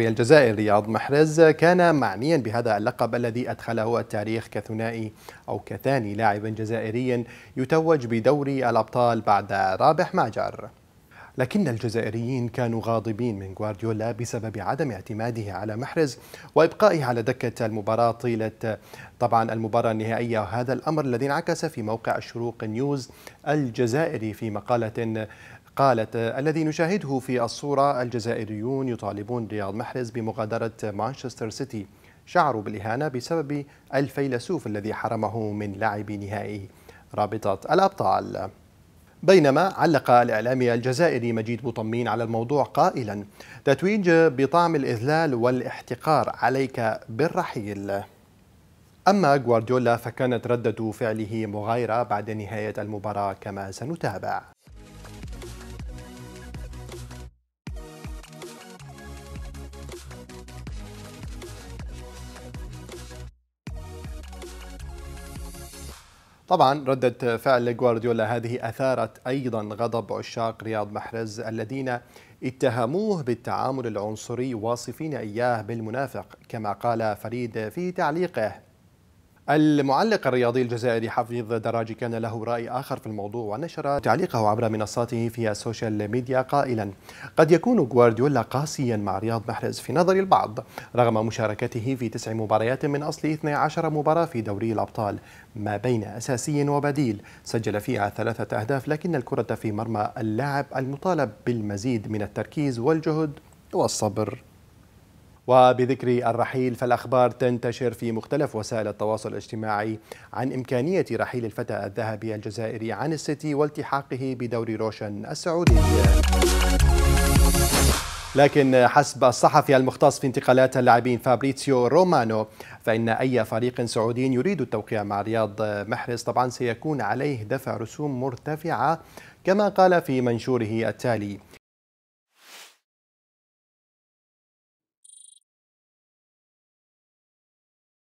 الجزائر رياض محرز كان معنيا بهذا اللقب الذي أدخله التاريخ كثنائي أو كثاني لاعب جزائري يتوج بدوري الأبطال بعد رابح ماجر لكن الجزائريين كانوا غاضبين من غوارديولا بسبب عدم اعتماده على محرز وإبقائه على دكة المباراة طيلة طبعا المباراة النهائية وهذا الأمر الذي انعكس في موقع الشروق نيوز الجزائري في مقالة قالت الذي نشاهده في الصورة الجزائريون يطالبون رياض محرز بمغادرة مانشستر سيتي شعروا بالإهانة بسبب الفيلسوف الذي حرمه من لعب نهائي رابطة الأبطال بينما علق الإعلامي الجزائري مجيد بوطمين على الموضوع قائلا تتويج بطعم الإذلال والاحتقار عليك بالرحيل أما غوارديولا فكانت ردة فعله مغايرة بعد نهاية المباراة كما سنتابع طبعا ردة فعل غوارديولا هذه أثارت أيضا غضب عشاق رياض محرز الذين اتهموه بالتعامل العنصري واصفين إياه بالمنافق كما قال فريد في تعليقه المعلق الرياضي الجزائري حفيظ دراجي كان له رأي آخر في الموضوع ونشر تعليقه عبر منصاته في السوشيال ميديا قائلا قد يكون غوارديولا قاسيا مع رياض محرز في نظر البعض رغم مشاركته في تسع مباريات من أصل 12 مباراة في دوري الأبطال ما بين أساسي وبديل سجل فيها ثلاثة أهداف لكن الكرة في مرمى اللاعب المطالب بالمزيد من التركيز والجهد والصبر وبذكر الرحيل فالأخبار تنتشر في مختلف وسائل التواصل الاجتماعي عن إمكانية رحيل الفتى الذهبي الجزائري عن السيتي والتحاقه بدوري روشن السعودي لكن حسب الصحفي المختص في انتقالات اللاعبين فابريتسيو رومانو فإن أي فريق سعودي يريد التوقيع مع رياض محرز طبعا سيكون عليه دفع رسوم مرتفعة كما قال في منشوره التالي